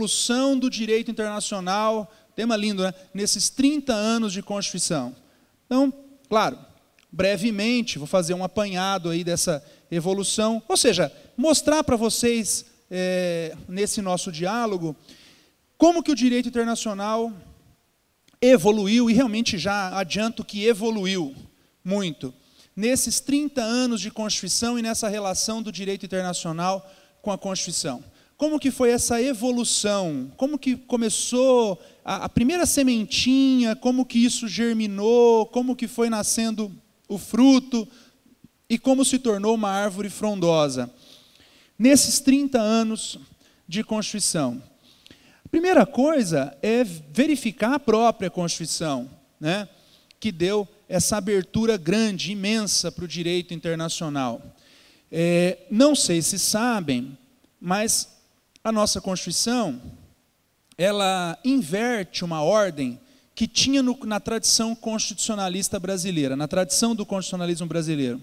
evolução do direito internacional, tema lindo, né? Nesses 30 anos de Constituição. Então, claro, brevemente, vou fazer um apanhado aí dessa evolução, ou seja, mostrar para vocês, é, nesse nosso diálogo, como que o direito internacional evoluiu, e realmente já adianto que evoluiu muito, nesses 30 anos de Constituição e nessa relação do direito internacional com a Constituição. Como que foi essa evolução? Como que começou a, a primeira sementinha? Como que isso germinou? Como que foi nascendo o fruto? E como se tornou uma árvore frondosa? Nesses 30 anos de Constituição. A primeira coisa é verificar a própria Constituição, né? que deu essa abertura grande, imensa para o direito internacional. É, não sei se sabem, mas a nossa Constituição, ela inverte uma ordem que tinha no, na tradição constitucionalista brasileira, na tradição do constitucionalismo brasileiro,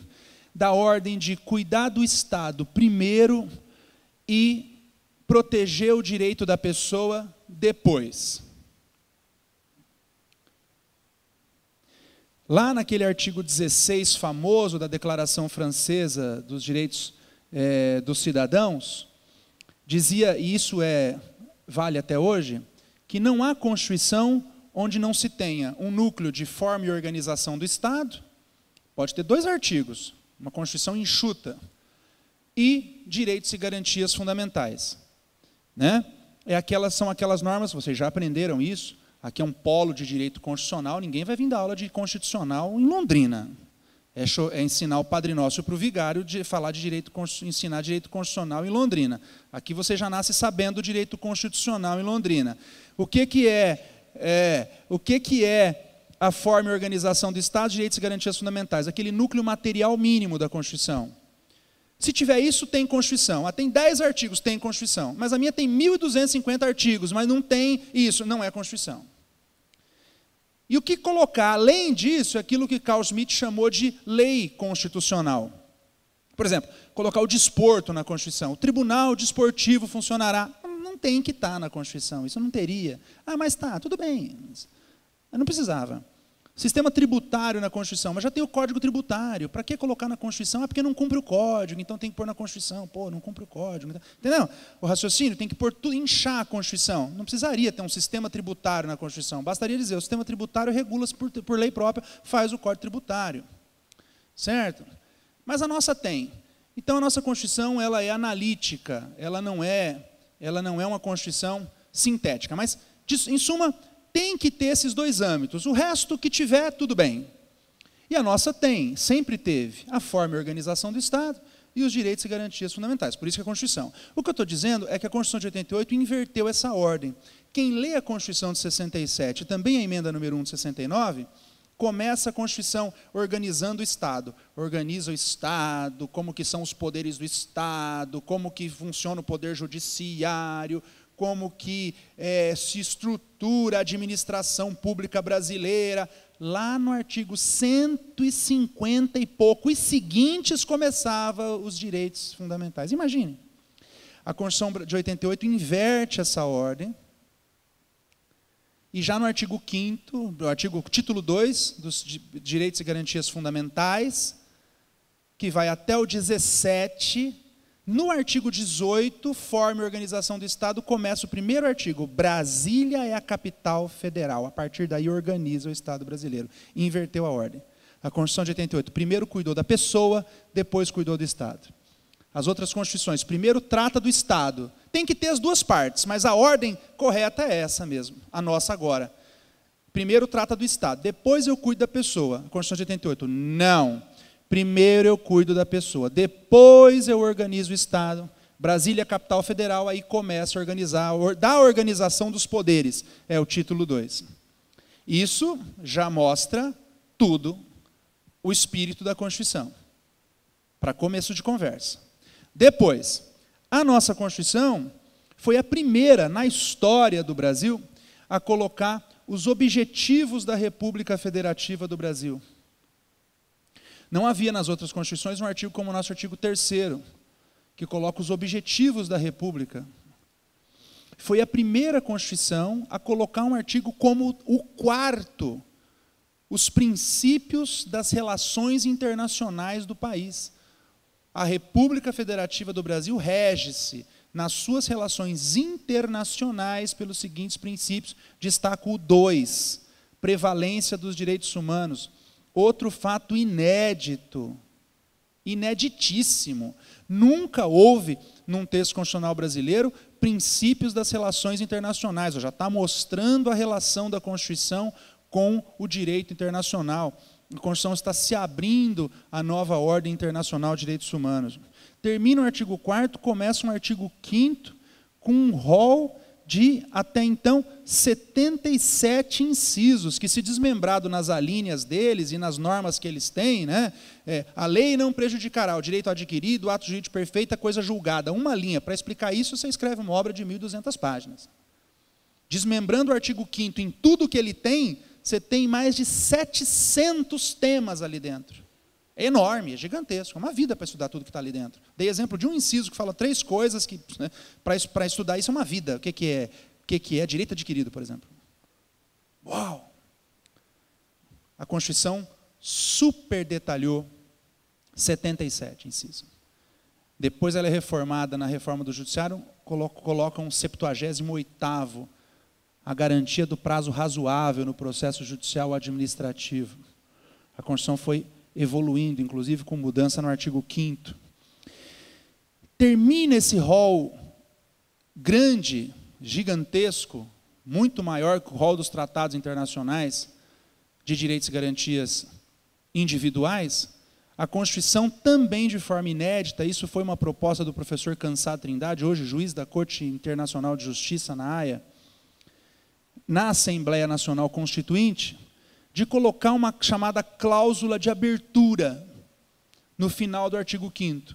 da ordem de cuidar do Estado primeiro e proteger o direito da pessoa depois. Lá naquele artigo 16 famoso da Declaração Francesa dos Direitos é, dos Cidadãos, dizia, e isso é vale até hoje, que não há Constituição onde não se tenha um núcleo de forma e organização do Estado, pode ter dois artigos, uma Constituição enxuta, e direitos e garantias fundamentais. Né? É aquelas, são aquelas normas, vocês já aprenderam isso, aqui é um polo de direito constitucional, ninguém vai vir dar aula de constitucional em Londrina é, é ensinar o Padre Nosso para o vigário de falar de direito ensinar direito constitucional em Londrina. Aqui você já nasce sabendo o direito constitucional em Londrina. O que, que é, é o que, que é a forma e organização do Estado, direitos e garantias fundamentais, aquele núcleo material mínimo da Constituição. Se tiver isso, tem Constituição. Ah, tem 10 artigos, tem Constituição. Mas a minha tem 1.250 artigos, mas não tem isso, não é Constituição. E o que colocar além disso é aquilo que Carl Schmitt chamou de lei constitucional. Por exemplo, colocar o desporto na Constituição. O tribunal desportivo funcionará. Não tem que estar tá na Constituição, isso não teria. Ah, mas está, tudo bem. Eu não precisava. Sistema tributário na Constituição, mas já tem o Código Tributário. Para que colocar na Constituição? Ah, porque não cumpre o código, então tem que pôr na Constituição. Pô, não cumpre o código. Né? Entendeu? O raciocínio tem que pôr tudo, inchar a Constituição. Não precisaria ter um sistema tributário na Constituição. Bastaria dizer, o sistema tributário regula-se por, por lei própria, faz o Código Tributário. Certo? Mas a nossa tem. Então a nossa Constituição, ela é analítica, ela não é, ela não é uma Constituição sintética, mas em suma, tem que ter esses dois âmbitos. O resto que tiver, tudo bem. E a nossa tem, sempre teve, a forma e organização do Estado e os direitos e garantias fundamentais. Por isso que é a Constituição. O que eu estou dizendo é que a Constituição de 88 inverteu essa ordem. Quem lê a Constituição de 67 e também a emenda número 1 de 69, começa a Constituição organizando o Estado. Organiza o Estado, como que são os poderes do Estado, como que funciona o poder judiciário, como que é, se estrutura a administração pública brasileira, lá no artigo 150 e pouco, e seguintes começava os direitos fundamentais. Imagine, a Constituição de 88 inverte essa ordem, e já no artigo 5 do artigo título 2 dos direitos e garantias fundamentais, que vai até o 17, no artigo 18, forma e organização do Estado, começa o primeiro artigo. Brasília é a capital federal. A partir daí, organiza o Estado brasileiro. Inverteu a ordem. A Constituição de 88, primeiro cuidou da pessoa, depois cuidou do Estado. As outras constituições, primeiro trata do Estado. Tem que ter as duas partes, mas a ordem correta é essa mesmo, a nossa agora. Primeiro trata do Estado, depois eu cuido da pessoa. A Constituição de 88, não. Primeiro eu cuido da pessoa, depois eu organizo o Estado. Brasília, capital federal, aí começa a organizar, da organização dos poderes, é o título 2. Isso já mostra tudo o espírito da Constituição, para começo de conversa. Depois, a nossa Constituição foi a primeira na história do Brasil a colocar os objetivos da República Federativa do Brasil. Não havia nas outras constituições um artigo como o nosso artigo 3 que coloca os objetivos da República. Foi a primeira Constituição a colocar um artigo como o quarto, os princípios das relações internacionais do país. A República Federativa do Brasil rege-se nas suas relações internacionais pelos seguintes princípios, destaco o 2, prevalência dos direitos humanos, Outro fato inédito, ineditíssimo. Nunca houve, num texto constitucional brasileiro, princípios das relações internacionais, já está mostrando a relação da Constituição com o direito internacional. A Constituição está se abrindo à nova ordem internacional de direitos humanos. Termina o artigo 4 começa um artigo 5 com um rol de até então 77 incisos, que se desmembrado nas alíneas deles e nas normas que eles têm, né, é, a lei não prejudicará o direito adquirido, o ato jurídico perfeito, a coisa julgada. Uma linha, para explicar isso, você escreve uma obra de 1.200 páginas. Desmembrando o artigo 5 em tudo que ele tem, você tem mais de 700 temas ali dentro. É enorme, é gigantesco, é uma vida para estudar tudo que está ali dentro. Dei exemplo de um inciso que fala três coisas que, né, para estudar isso é uma vida. O que, que é? O que, que é direito adquirido, por exemplo? Uau! A Constituição super detalhou 77 inciso. Depois ela é reformada na reforma do judiciário, colocam um 78 a garantia do prazo razoável no processo judicial administrativo. A Constituição foi evoluindo, inclusive com mudança no artigo 5. Termina esse rol grande, gigantesco, muito maior que o rol dos tratados internacionais de direitos e garantias individuais, a Constituição também de forma inédita, isso foi uma proposta do professor Cansá Trindade, hoje juiz da Corte Internacional de Justiça na Haia, na Assembleia Nacional Constituinte, de colocar uma chamada cláusula de abertura no final do artigo 5.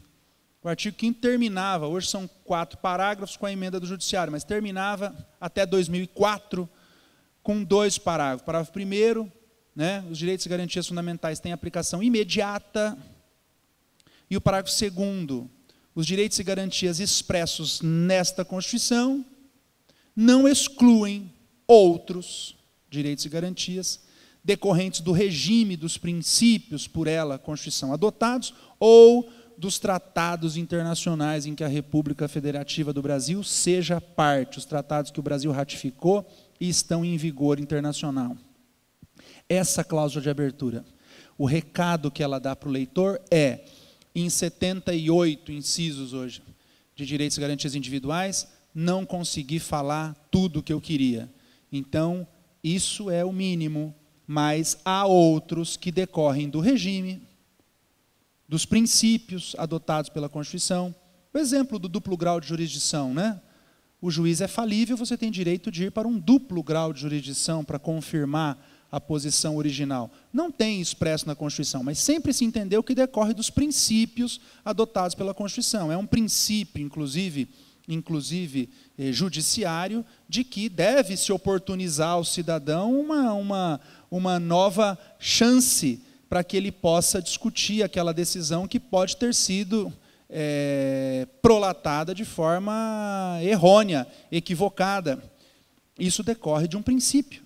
O artigo 5 terminava, hoje são quatro parágrafos com a emenda do Judiciário, mas terminava até 2004 com dois parágrafos. Parágrafo primeiro, né, os direitos e garantias fundamentais têm aplicação imediata. E o parágrafo segundo, os direitos e garantias expressos nesta Constituição não excluem outros direitos e garantias decorrentes do regime dos princípios por ela Constituição adotados ou dos tratados internacionais em que a República Federativa do Brasil seja parte, os tratados que o Brasil ratificou e estão em vigor internacional. Essa cláusula de abertura, o recado que ela dá para o leitor é, em 78 incisos hoje, de direitos e garantias individuais, não consegui falar tudo o que eu queria. Então, isso é o mínimo mas há outros que decorrem do regime, dos princípios adotados pela Constituição. O exemplo do duplo grau de jurisdição, né? O juiz é falível, você tem direito de ir para um duplo grau de jurisdição para confirmar a posição original. Não tem expresso na Constituição, mas sempre se entendeu que decorre dos princípios adotados pela Constituição. É um princípio, inclusive, inclusive eh, judiciário, de que deve se oportunizar ao cidadão uma, uma, uma nova chance para que ele possa discutir aquela decisão que pode ter sido eh, prolatada de forma errônea, equivocada. Isso decorre de um princípio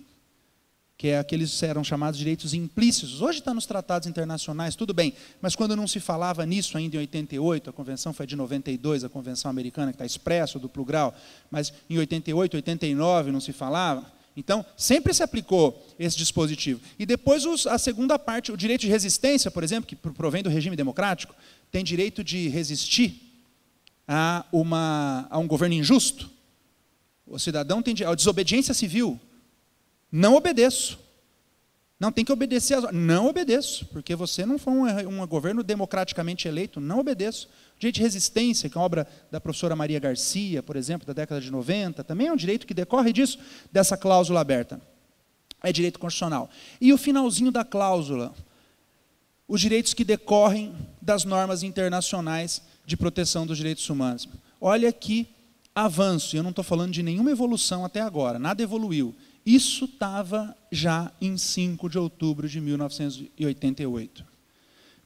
que é aqueles que eram chamados direitos implícitos. Hoje está nos tratados internacionais, tudo bem, mas quando não se falava nisso ainda em 88, a convenção foi de 92, a convenção americana que está expresso, do plural mas em 88, 89 não se falava. Então, sempre se aplicou esse dispositivo. E depois os, a segunda parte, o direito de resistência, por exemplo, que provém do regime democrático, tem direito de resistir a, uma, a um governo injusto. O cidadão tem a desobediência civil, não obedeço. Não tem que obedecer às Não obedeço, porque você não foi um, um, governo democraticamente eleito, não obedeço. Direito de resistência, que é uma obra da professora Maria Garcia, por exemplo, da década de 90, também é um direito que decorre disso, dessa cláusula aberta. É direito constitucional. E o finalzinho da cláusula, os direitos que decorrem das normas internacionais de proteção dos direitos humanos. Olha que avanço, eu não estou falando de nenhuma evolução até agora, nada evoluiu. Isso estava já em 5 de outubro de 1988.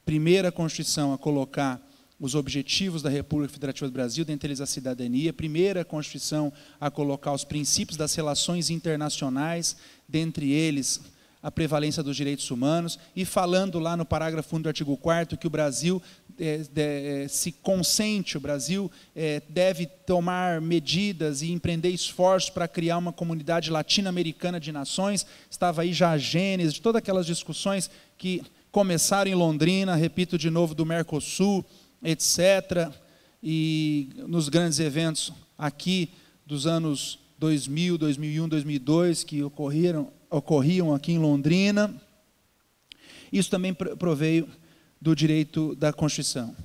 Primeira Constituição a colocar os objetivos da República Federativa do Brasil, dentre eles a cidadania, primeira Constituição a colocar os princípios das relações internacionais, dentre eles a prevalência dos direitos humanos, e falando lá no parágrafo 1 do artigo 4 que o Brasil é, de, é, se consente, o Brasil é, deve tomar medidas e empreender esforços para criar uma comunidade latino-americana de nações, estava aí já a gênese de todas aquelas discussões que começaram em Londrina, repito de novo, do Mercosul, etc., e nos grandes eventos aqui dos anos 2000, 2001, 2002, que ocorreram ocorriam aqui em Londrina. Isso também proveio do direito da Constituição.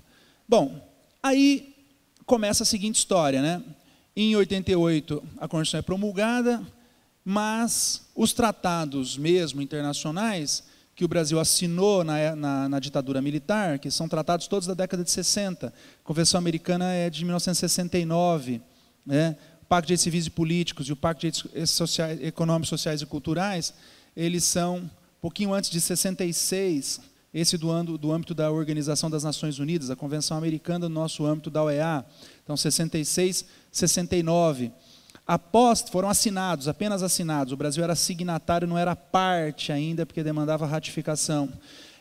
Bom, aí começa a seguinte história, né? Em 88 a Constituição é promulgada, mas os tratados mesmo internacionais que o Brasil assinou na, na, na, ditadura militar, que são tratados todos da década de 60. A Convenção Americana é de 1969. Né? Pacto de Direitos Civis e Políticos e o Pacto de Direitos Sociais, Econômicos, Sociais e Culturais, eles são, um pouquinho antes de 66, esse do, âmbito, do âmbito da Organização das Nações Unidas, a Convenção Americana no nosso âmbito da OEA, então 66, 69. Após, foram assinados, apenas assinados, o Brasil era signatário, não era parte ainda, porque demandava ratificação.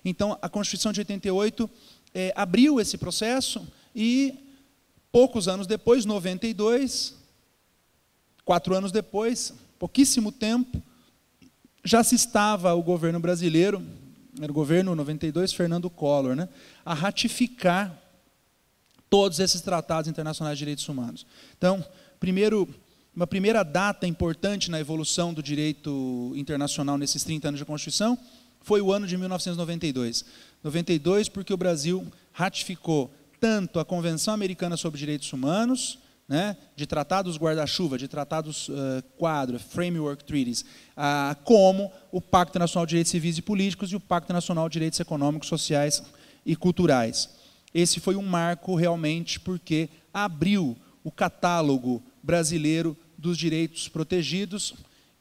Então, a Constituição de 88 é, eh, abriu esse processo e, poucos anos depois, 92, Quatro anos depois, pouquíssimo tempo, já se estava o governo brasileiro, era o governo 92, Fernando Collor, né, a ratificar todos esses tratados internacionais de direitos humanos. Então, primeiro, uma primeira data importante na evolução do direito internacional nesses 30 anos de Constituição foi o ano de 1992. 92 porque o Brasil ratificou tanto a Convenção Americana sobre Direitos Humanos, né, de tratados guarda-chuva, de tratados uh, quadro, framework treaties, uh, como o Pacto Nacional de Direitos Civis e Políticos e o Pacto Nacional de Direitos Econômicos, Sociais e Culturais. Esse foi um marco realmente porque abriu o catálogo brasileiro dos direitos protegidos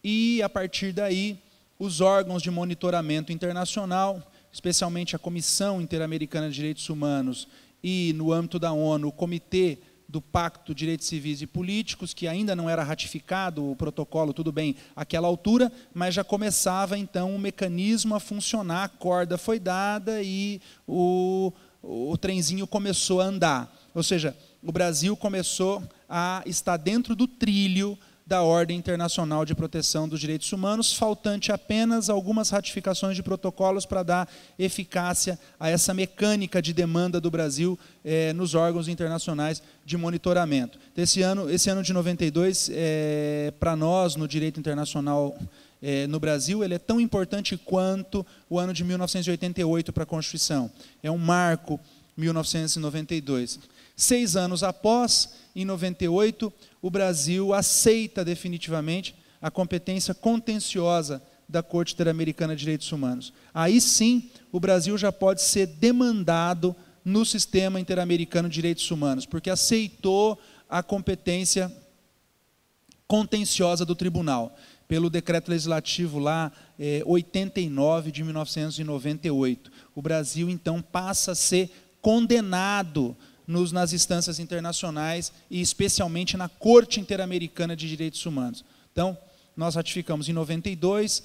e, a partir daí, os órgãos de monitoramento internacional, especialmente a Comissão Interamericana de Direitos Humanos e, no âmbito da ONU, o Comitê do Pacto de Direitos Civis e Políticos, que ainda não era ratificado o protocolo, tudo bem, àquela altura, mas já começava então o um mecanismo a funcionar, a corda foi dada e o, o trenzinho começou a andar. Ou seja, o Brasil começou a estar dentro do trilho da Ordem Internacional de Proteção dos Direitos Humanos, faltante apenas algumas ratificações de protocolos para dar eficácia a essa mecânica de demanda do Brasil eh, nos órgãos internacionais de monitoramento. Então, esse ano, esse ano de 92, eh, para nós, no direito internacional eh, no Brasil, ele é tão importante quanto o ano de 1988 para a Constituição. É um marco 1992. Seis anos após, em 98, o Brasil aceita definitivamente a competência contenciosa da Corte Interamericana de Direitos Humanos. Aí sim, o Brasil já pode ser demandado no sistema interamericano de direitos humanos, porque aceitou a competência contenciosa do tribunal, pelo decreto legislativo lá eh, 89 de 1998. O Brasil então passa a ser condenado nos, nas instâncias internacionais e especialmente na Corte Interamericana de Direitos Humanos. Então, nós ratificamos em 92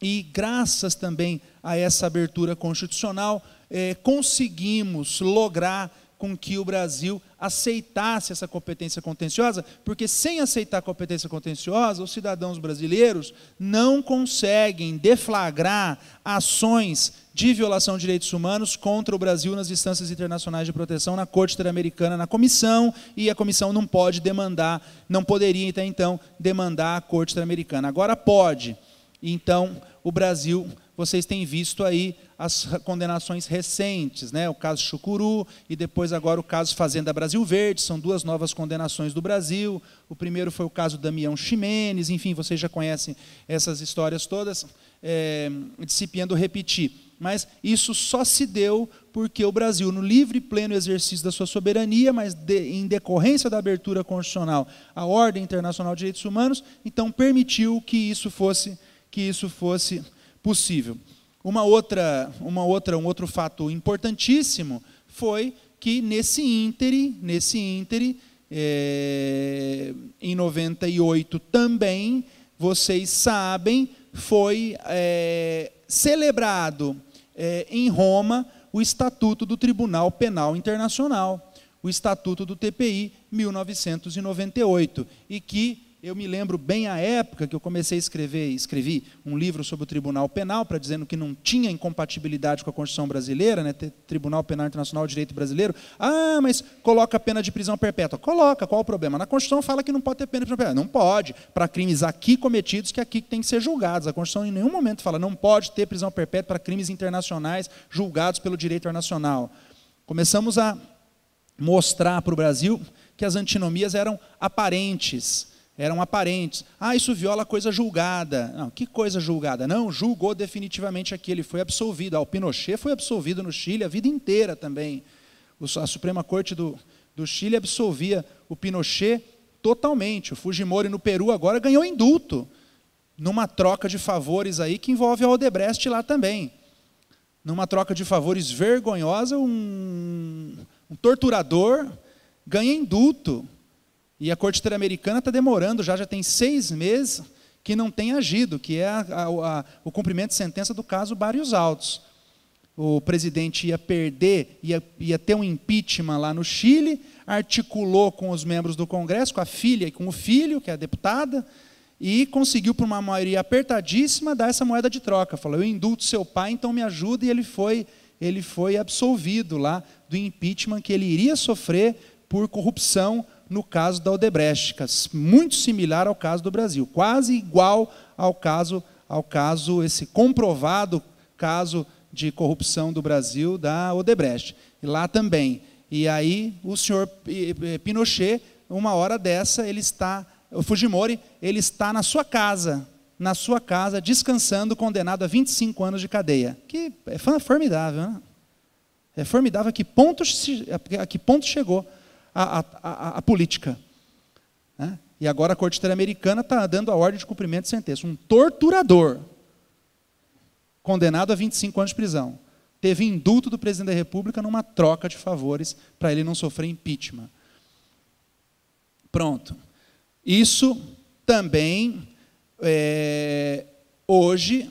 e, graças também a essa abertura constitucional, eh, conseguimos lograr com que o Brasil aceitasse essa competência contenciosa, porque sem aceitar a competência contenciosa, os cidadãos brasileiros não conseguem deflagrar ações de violação de direitos humanos contra o Brasil nas instâncias internacionais de proteção, na Corte Interamericana, na Comissão, e a Comissão não pode demandar, não poderia até então demandar a Corte Interamericana. Agora pode. Então, o Brasil vocês têm visto aí as condenações recentes, né? o caso Chucuru e depois agora o caso Fazenda Brasil Verde, são duas novas condenações do Brasil. O primeiro foi o caso Damião Ximenes, enfim, vocês já conhecem essas histórias todas, é, discipliando repetir. Mas isso só se deu porque o Brasil, no livre e pleno exercício da sua soberania, mas de, em decorrência da abertura constitucional à ordem internacional de direitos humanos, então permitiu que isso fosse que isso fosse possível. Uma outra, uma outra, um outro fato importantíssimo foi que nesse ínteri, nesse íntere, eh, é, em 98 também, vocês sabem, foi é, celebrado é, em Roma o Estatuto do Tribunal Penal Internacional, o Estatuto do TPI 1998, e que eu me lembro bem a época que eu comecei a escrever, escrevi um livro sobre o Tribunal Penal, para dizendo que não tinha incompatibilidade com a Constituição brasileira, né, Tribunal Penal Internacional de Direito Brasileiro. Ah, mas coloca pena de prisão perpétua. Coloca, qual o problema? Na Constituição fala que não pode ter pena de prisão perpétua. Não pode, para crimes aqui cometidos que aqui tem que ser julgados. A Constituição em nenhum momento fala não pode ter prisão perpétua para crimes internacionais julgados pelo direito internacional. Começamos a mostrar para o Brasil que as antinomias eram aparentes eram aparentes. Ah, isso viola coisa julgada. Não, que coisa julgada? Não, julgou definitivamente aqui, ele foi absolvido. Ah, o Pinochet foi absolvido no Chile a vida inteira também. A Suprema Corte do, do Chile absolvia o Pinochet totalmente. O Fujimori no Peru agora ganhou indulto numa troca de favores aí que envolve a Odebrecht lá também. Numa troca de favores vergonhosa, um, um torturador ganha indulto e a Corte Interamericana está demorando já, já tem seis meses que não tem agido, que é a, a, a, o cumprimento de sentença do caso Barrios Altos. O presidente ia perder, ia, ia ter um impeachment lá no Chile, articulou com os membros do Congresso, com a filha e com o filho, que é a deputada, e conseguiu, por uma maioria apertadíssima, dar essa moeda de troca. Falou: Eu indulto seu pai, então me ajuda. E ele foi, ele foi absolvido lá do impeachment que ele iria sofrer por corrupção no caso da Odebrecht, muito similar ao caso do Brasil, quase igual ao caso ao caso esse comprovado caso de corrupção do Brasil da Odebrecht. E lá também. E aí o senhor Pinochet, uma hora dessa, ele está o Fujimori, ele está na sua casa, na sua casa, descansando, condenado a 25 anos de cadeia. Que é formidável, né? É formidável a que ponto, a que ponto chegou a, a, a, política. Né? E agora a Corte Interamericana está dando a ordem de cumprimento de sentença. Um torturador condenado a 25 anos de prisão teve indulto do presidente da República numa troca de favores para ele não sofrer impeachment. Pronto. Isso também, é, hoje,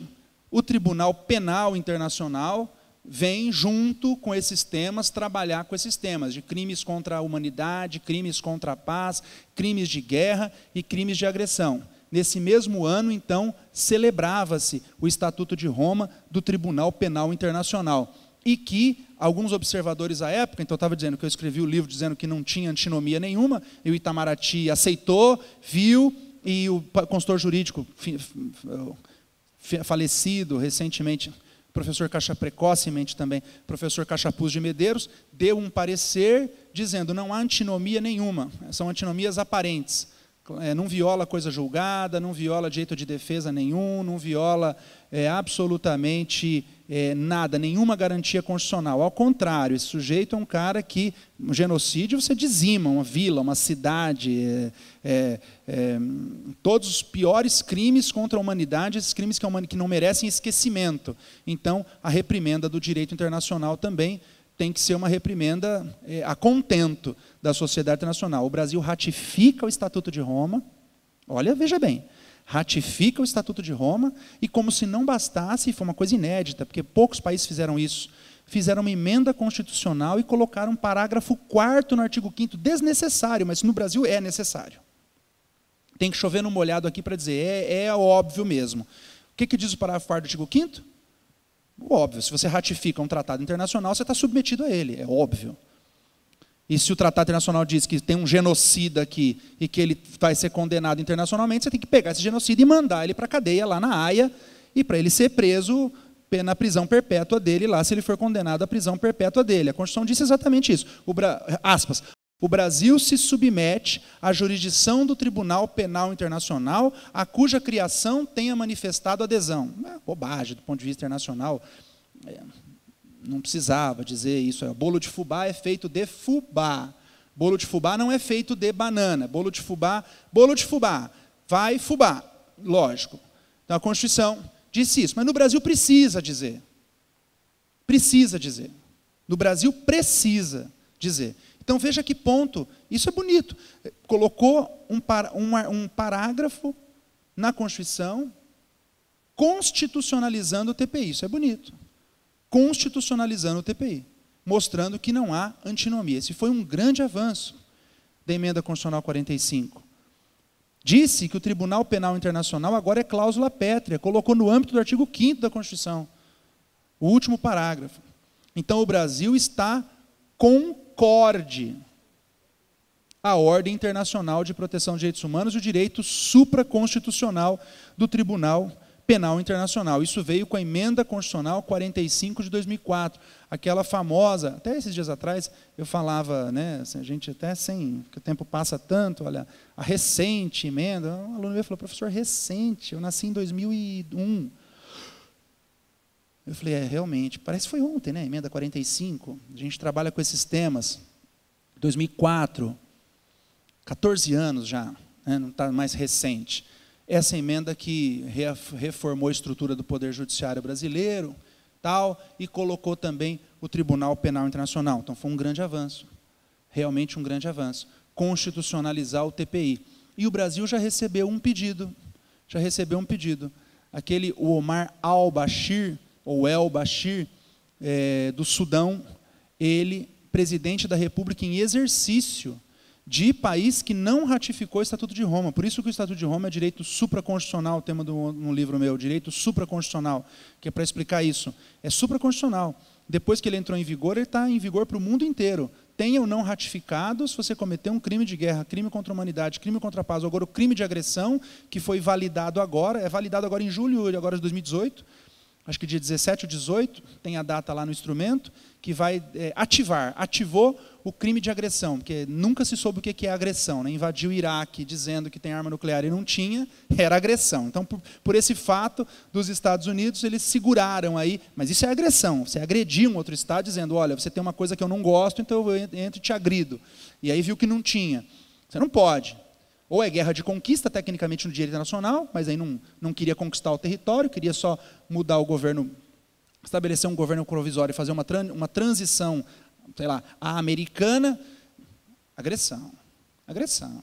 o Tribunal Penal Internacional vem junto com esses temas trabalhar com esses temas de crimes contra a humanidade, crimes contra a paz, crimes de guerra e crimes de agressão. Nesse mesmo ano, então, celebrava-se o Estatuto de Roma do Tribunal Penal Internacional e que alguns observadores à época, então eu estava dizendo que eu escrevi o livro dizendo que não tinha antinomia nenhuma, e o Itamaraty aceitou, viu, e o consultor jurídico falecido recentemente, professor Caixa Precocemente também, professor Cachapuz de Medeiros, deu um parecer dizendo não há antinomia nenhuma, são antinomias aparentes. É, não viola coisa julgada, não viola direito de defesa nenhum, não viola é, absolutamente é, nada, nenhuma garantia constitucional. Ao contrário, esse sujeito é um cara que, um genocídio, você dizima uma vila, uma cidade. É, é, é todos os piores crimes contra a humanidade, esses crimes que, a humanidade, que não merecem esquecimento. Então, a reprimenda do direito internacional também tem que ser uma reprimenda é, a contento da sociedade internacional. O Brasil ratifica o Estatuto de Roma. Olha, veja bem ratifica o Estatuto de Roma e, como se não bastasse, foi uma coisa inédita, porque poucos países fizeram isso, fizeram uma emenda constitucional e colocaram um parágrafo 4 no artigo 5 desnecessário, mas no Brasil é necessário. Tem que chover no molhado aqui para dizer, é, é, óbvio mesmo. O que, que diz o parágrafo 4 do artigo 5 Óbvio, se você ratifica um tratado internacional, você está submetido a ele, é óbvio. E se o tratado internacional diz que tem um genocida aqui e que ele vai ser condenado internacionalmente, você tem que pegar esse genocida e mandar ele para a cadeia lá na Haia e para ele ser preso na prisão perpétua dele lá, se ele for condenado à prisão perpétua dele. A Constituição disse exatamente isso. O Bra... aspas. O Brasil se submete à jurisdição do Tribunal Penal Internacional, a cuja criação tenha manifestado adesão. É bobagem do ponto de vista internacional. É não precisava dizer isso. É, bolo de fubá é feito de fubá. Bolo de fubá não é feito de banana. Bolo de fubá, bolo de fubá, vai fubá, lógico. Então a Constituição disse isso, mas no Brasil precisa dizer. Precisa dizer. No Brasil precisa dizer. Então veja que ponto, isso é bonito. Colocou um, par, um, um parágrafo na Constituição constitucionalizando o TPI, isso é bonito constitucionalizando o TPI, mostrando que não há antinomia. Esse foi um grande avanço da emenda constitucional 45. Disse que o Tribunal Penal Internacional agora é cláusula pétrea, colocou no âmbito do artigo 5 da Constituição, o último parágrafo. Então o Brasil está concorde à ordem internacional de proteção de direitos humanos e o direito supraconstitucional do Tribunal Penal penal internacional. Isso veio com a emenda constitucional 45 de 2004, aquela famosa, até esses dias atrás eu falava, né, assim, a gente até sem, que o tempo passa tanto, olha, a recente emenda, um aluno meu falou, professor, recente, eu nasci em 2001. Eu falei, é, realmente, parece que foi ontem, né, emenda 45, a gente trabalha com esses temas, 2004, 14 anos já, né, não está mais recente essa emenda que reformou a estrutura do Poder Judiciário brasileiro, tal, e colocou também o Tribunal Penal Internacional. Então foi um grande avanço, realmente um grande avanço, constitucionalizar o TPI. E o Brasil já recebeu um pedido, já recebeu um pedido. Aquele o Omar al-Bashir, ou el-Bashir, é, do Sudão, ele, presidente da República em exercício, de país que não ratificou o Estatuto de Roma. Por isso que o Estatuto de Roma é direito supraconstitucional, o tema de um livro meu, direito supraconstitucional, que é para explicar isso. É supraconstitucional. Depois que ele entrou em vigor, ele está em vigor para o mundo inteiro. Tenha ou não ratificado, se você cometeu um crime de guerra, crime contra a humanidade, crime contra a paz, agora o crime de agressão, que foi validado agora, é validado agora em julho, agora de 2018, acho que dia 17 ou 18, tem a data lá no instrumento, que vai é, ativar, ativou o crime de agressão, porque nunca se soube o que é agressão. Né? Invadiu o Iraque dizendo que tem arma nuclear e não tinha, era agressão. Então, por, por esse fato dos Estados Unidos, eles seguraram aí, mas isso é agressão. Você agredir um outro Estado dizendo: olha, você tem uma coisa que eu não gosto, então eu entro e te agrido. E aí viu que não tinha. Você não pode. Ou é guerra de conquista, tecnicamente no direito internacional, mas aí não, não queria conquistar o território, queria só mudar o governo estabelecer um governo provisório e fazer uma, uma transição sei lá, a americana, agressão, agressão.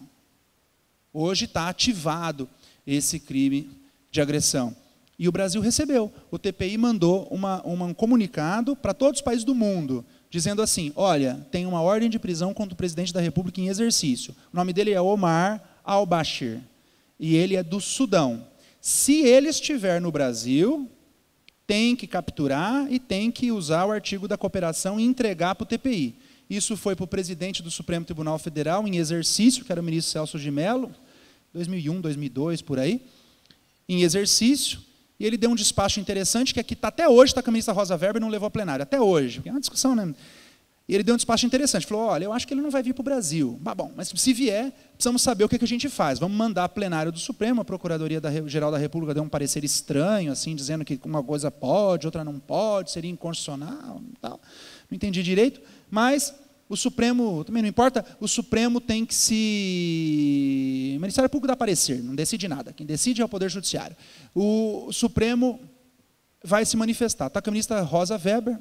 Hoje está ativado esse crime de agressão. E o Brasil recebeu. O TPI mandou uma, uma um comunicado para todos os países do mundo, dizendo assim: olha, tem uma ordem de prisão contra o presidente da República em exercício. O nome dele é Omar al-Bashir. E ele é do Sudão. Se ele estiver no Brasil, tem que capturar e tem que usar o artigo da cooperação e entregar para o TPI. Isso foi para o presidente do Supremo Tribunal Federal, em exercício, que era o ministro Celso de Mello, 2001, 2002, por aí, em exercício, e ele deu um despacho interessante, que aqui é tá, até hoje está com a ministra Rosa Weber e não levou a plenária. até hoje. É uma discussão, né? E ele deu um despacho interessante. Falou: olha, eu acho que ele não vai vir para o Brasil. Bah, bom, mas se vier, precisamos saber o que, é que a gente faz. Vamos mandar a plenário do Supremo, a Procuradoria da Geral da República deu um parecer estranho, assim, dizendo que uma coisa pode, outra não pode, seria inconstitucional, tal. Não entendi direito, mas o Supremo, também não importa, o Supremo tem que se. O Ministério Público dá parecer, não decide nada. Quem decide é o Poder Judiciário. O Supremo vai se manifestar. Está com a ministra Rosa Weber,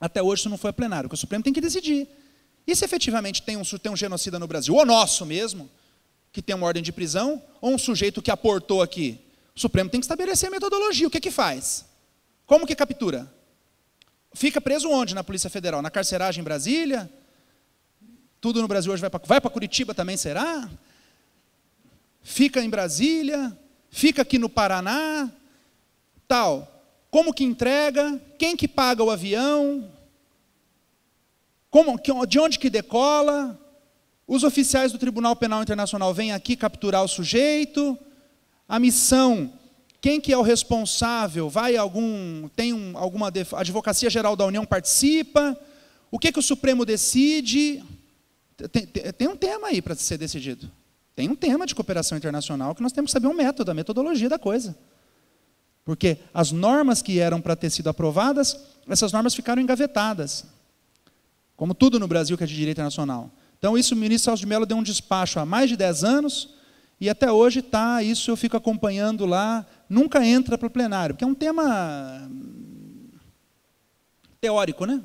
até hoje isso não foi a plenário, porque o Supremo tem que decidir. E se efetivamente tem um, tem um genocida no Brasil, ou nosso mesmo, que tem uma ordem de prisão, ou um sujeito que aportou aqui? O Supremo tem que estabelecer a metodologia. O que é que faz? Como que captura? Fica preso onde na Polícia Federal? Na carceragem em Brasília? Tudo no Brasil hoje vai para vai Curitiba também, será? Fica em Brasília? Fica aqui no Paraná? Tal como que entrega, quem que paga o avião, como, de onde que decola. Os oficiais do Tribunal Penal Internacional vêm aqui capturar o sujeito. A missão, quem que é o responsável? Vai algum, tem um, alguma advocacia geral da União participa? O que que o Supremo decide? Tem, tem, tem um tema aí para ser decidido. Tem um tema de cooperação internacional que nós temos que saber um método, a metodologia da coisa. Porque as normas que eram para ter sido aprovadas, essas normas ficaram engavetadas. Como tudo no Brasil que é de direito internacional. Então, isso o ministro Salso de Mello deu um despacho há mais de 10 anos, e até hoje tá isso eu fico acompanhando lá, nunca entra para o plenário, porque é um tema teórico, né?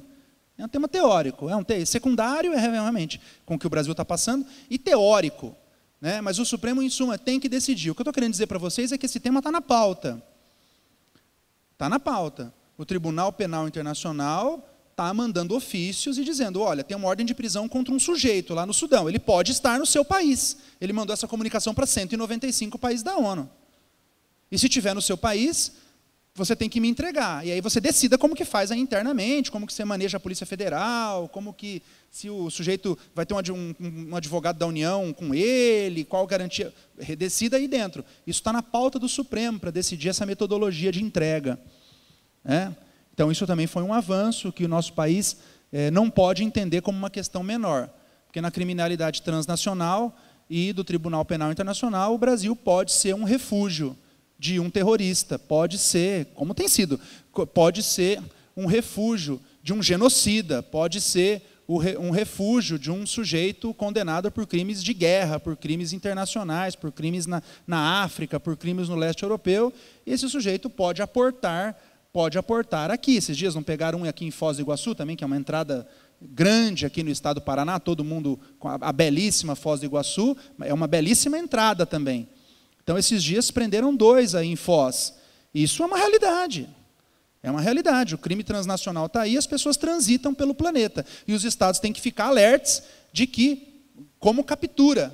É um tema teórico, é um te secundário é realmente com o que o Brasil está passando, e teórico. Né? Mas o Supremo, em suma, tem que decidir. O que eu estou querendo dizer para vocês é que esse tema está na pauta. Está na pauta. O Tribunal Penal Internacional está mandando ofícios e dizendo: olha, tem uma ordem de prisão contra um sujeito lá no Sudão. Ele pode estar no seu país. Ele mandou essa comunicação para 195 países da ONU. E se tiver no seu país, você tem que me entregar. E aí você decida como que faz aí internamente, como que você maneja a Polícia Federal, como que se o sujeito vai ter um, um advogado da União com ele, qual garantia. Decida aí dentro. Isso está na pauta do Supremo para decidir essa metodologia de entrega. É? Então, isso também foi um avanço que o nosso país é, não pode entender como uma questão menor. Porque na criminalidade transnacional e do Tribunal Penal Internacional, o Brasil pode ser um refúgio de um terrorista, pode ser, como tem sido, pode ser um refúgio de um genocida, pode ser um refúgio de um sujeito condenado por crimes de guerra, por crimes internacionais, por crimes na, na África, por crimes no leste europeu. Esse sujeito pode aportar, pode aportar aqui. Esses dias não pegaram um aqui em Foz do Iguaçu também, que é uma entrada grande aqui no estado do Paraná, todo mundo com a, a belíssima Foz do Iguaçu, é uma belíssima entrada também. Então, esses dias prenderam dois aí em Foz. Isso é uma realidade. É uma realidade. O crime transnacional está aí, as pessoas transitam pelo planeta. E os estados têm que ficar alertes de que, como captura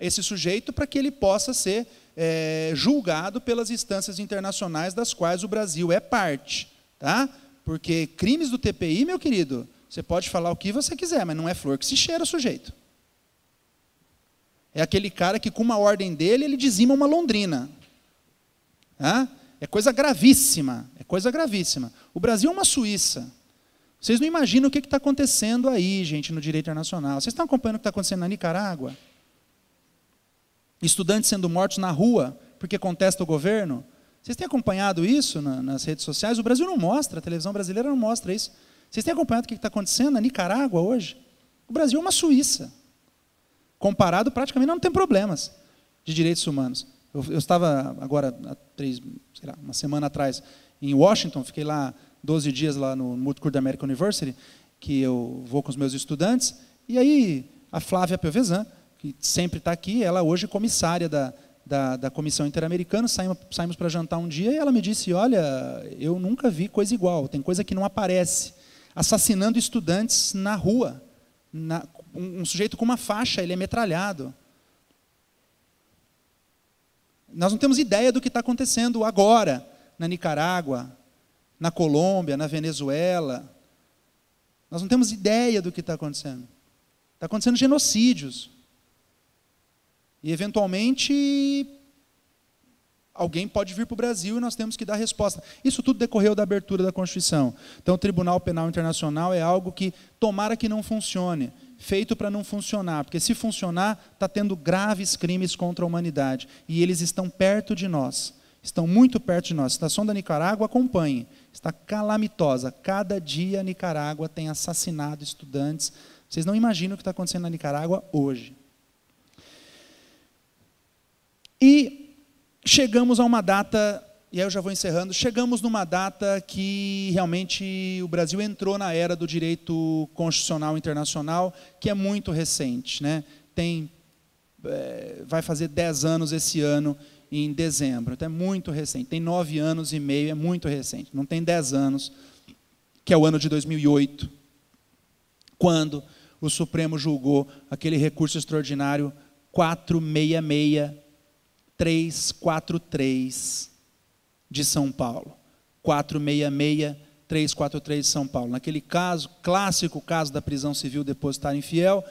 esse sujeito, para que ele possa ser é, julgado pelas instâncias internacionais das quais o Brasil é parte. Tá? Porque crimes do TPI, meu querido, você pode falar o que você quiser, mas não é flor que se cheira o sujeito. É aquele cara que, com uma ordem dele, ele dizima uma Londrina. É coisa gravíssima. É coisa gravíssima. O Brasil é uma Suíça. Vocês não imaginam o que está acontecendo aí, gente, no direito internacional. Vocês estão acompanhando o que está acontecendo na Nicarágua? Estudantes sendo mortos na rua porque contesta o governo? Vocês têm acompanhado isso nas redes sociais? O Brasil não mostra, a televisão brasileira não mostra isso. Vocês têm acompanhado o que está acontecendo na Nicarágua hoje? O Brasil é uma Suíça comparado, praticamente não tem problemas de direitos humanos. Eu, eu estava agora, há três, sei lá, uma semana atrás, em Washington, fiquei lá 12 dias lá no Multicultural American University, que eu vou com os meus estudantes, e aí a Flávia Piovesan, que sempre está aqui, ela hoje é comissária da, da, da Comissão Interamericana, saímos, saímos para jantar um dia e ela me disse, olha, eu nunca vi coisa igual, tem coisa que não aparece, assassinando estudantes na rua, na, um, um sujeito com uma faixa, ele é metralhado. Nós não temos ideia do que está acontecendo agora na Nicarágua, na Colômbia, na Venezuela. Nós não temos ideia do que está acontecendo. Está acontecendo genocídios. E, eventualmente, alguém pode vir para o Brasil e nós temos que dar resposta. Isso tudo decorreu da abertura da Constituição. Então, o Tribunal Penal Internacional é algo que, tomara que não funcione, feito para não funcionar, porque se funcionar, está tendo graves crimes contra a humanidade. E eles estão perto de nós, estão muito perto de nós. A situação da Nicarágua, acompanhe, está calamitosa. Cada dia a Nicarágua tem assassinado estudantes. Vocês não imaginam o que está acontecendo na Nicarágua hoje. E chegamos a uma data e aí eu já vou encerrando. Chegamos numa data que realmente o Brasil entrou na era do direito constitucional internacional, que é muito recente. Né? Tem, é, vai fazer 10 anos esse ano, em dezembro. Então é muito recente. Tem 9 anos e meio, é muito recente. Não tem 10 anos, que é o ano de 2008, quando o Supremo julgou aquele recurso extraordinário 466343 de São Paulo. 466 343 de São Paulo. Naquele caso, clássico caso da prisão civil depositar infiel,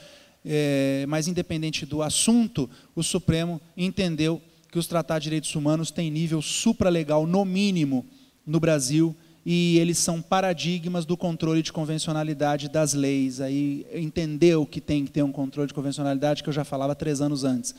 é, mas independente do assunto, o Supremo entendeu que os tratados de direitos humanos têm nível supralegal, no mínimo, no Brasil, e eles são paradigmas do controle de convencionalidade das leis. Aí entendeu que tem que ter um controle de convencionalidade, que eu já falava três anos antes.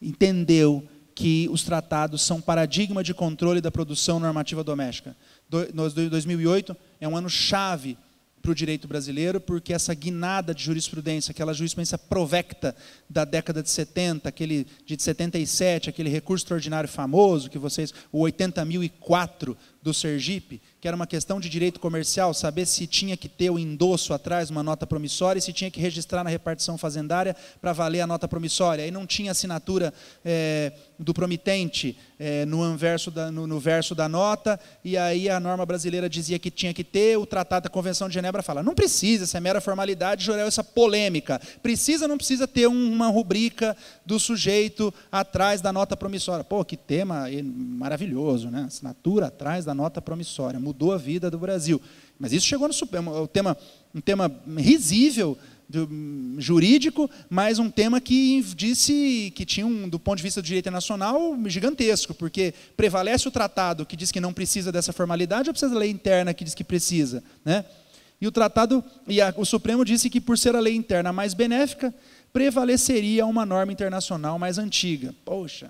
Entendeu que os tratados são paradigma de controle da produção normativa doméstica. Do, no, 2008 é um ano chave para o direito brasileiro, porque essa guinada de jurisprudência, aquela jurisprudência provecta da década de 70, aquele de 77, aquele recurso extraordinário famoso que vocês, o 80.004 do Sergipe, que era uma questão de direito comercial, saber se tinha que ter o endosso atrás, uma nota promissória, e se tinha que registrar na repartição fazendária para valer a nota promissória. Aí não tinha assinatura é, do promitente é, no, verso da, no, no, verso da nota, e aí a norma brasileira dizia que tinha que ter, o Tratado da Convenção de Genebra fala, não precisa, essa é mera formalidade, Jorel, essa polêmica. Precisa, não precisa ter uma rubrica do sujeito atrás da nota promissória. Pô, que tema maravilhoso, né? Assinatura atrás da nota promissória, mudou a vida do Brasil. Mas isso chegou no Supremo, um é tema, um tema risível, do, jurídico, mas um tema que disse que tinha um, do ponto de vista do direito internacional, gigantesco, porque prevalece o tratado que diz que não precisa dessa formalidade ou precisa da lei interna que diz que precisa, né? E o tratado e a, o Supremo disse que por ser a lei interna mais benéfica, prevaleceria uma norma internacional mais antiga. Poxa.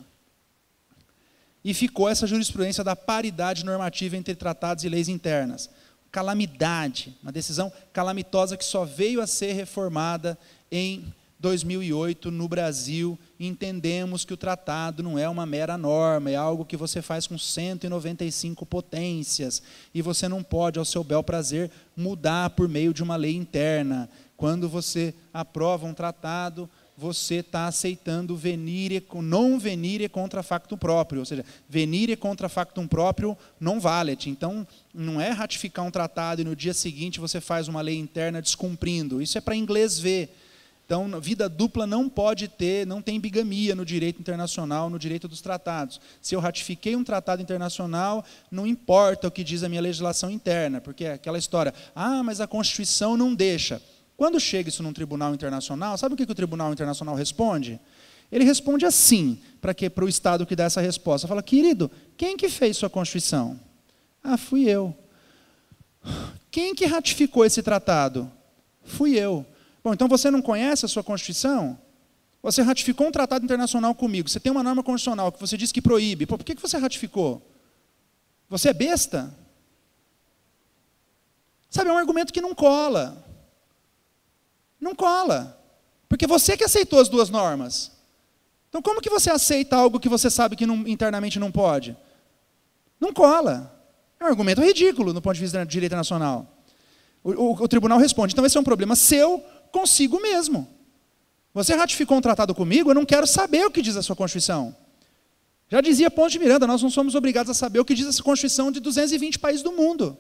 E ficou essa jurisprudência da paridade normativa entre tratados e leis internas calamidade, uma decisão calamitosa que só veio a ser reformada em 2008 no Brasil. Entendemos que o tratado não é uma mera norma, é algo que você faz com 195 potências e você não pode, ao seu bel prazer, mudar por meio de uma lei interna. Quando você aprova um tratado, você está aceitando venire, não venire contra facto próprio, ou seja, venire contra factum próprio não valet. Então, não é ratificar um tratado e no dia seguinte você faz uma lei interna descumprindo. Isso é para inglês ver. Então, vida dupla não pode ter, não tem bigamia no direito internacional, no direito dos tratados. Se eu ratifiquei um tratado internacional, não importa o que diz a minha legislação interna, porque é aquela história, ah, mas a Constituição não deixa. Quando chega isso num tribunal internacional, sabe o que, que o tribunal internacional responde? Ele responde assim, para que para o Estado que dá essa resposta. Fala, querido, quem que fez sua Constituição? Ah, fui eu. Quem que ratificou esse tratado? Fui eu. Bom, então você não conhece a sua Constituição? Você ratificou um tratado internacional comigo, você tem uma norma constitucional que você diz que proíbe. Pô, por que, que você ratificou? Você é besta? Sabe, é um argumento que não cola. Não cola. Porque você que aceitou as duas normas. Então como que você aceita algo que você sabe que não, internamente não pode? Não cola. É um argumento ridículo no ponto de vista do direito internacional. O, o, o tribunal responde, então esse é um problema seu consigo mesmo. Você ratificou um tratado comigo, eu não quero saber o que diz a sua Constituição. Já dizia Ponte de Miranda, nós não somos obrigados a saber o que diz a Constituição de 220 países do mundo.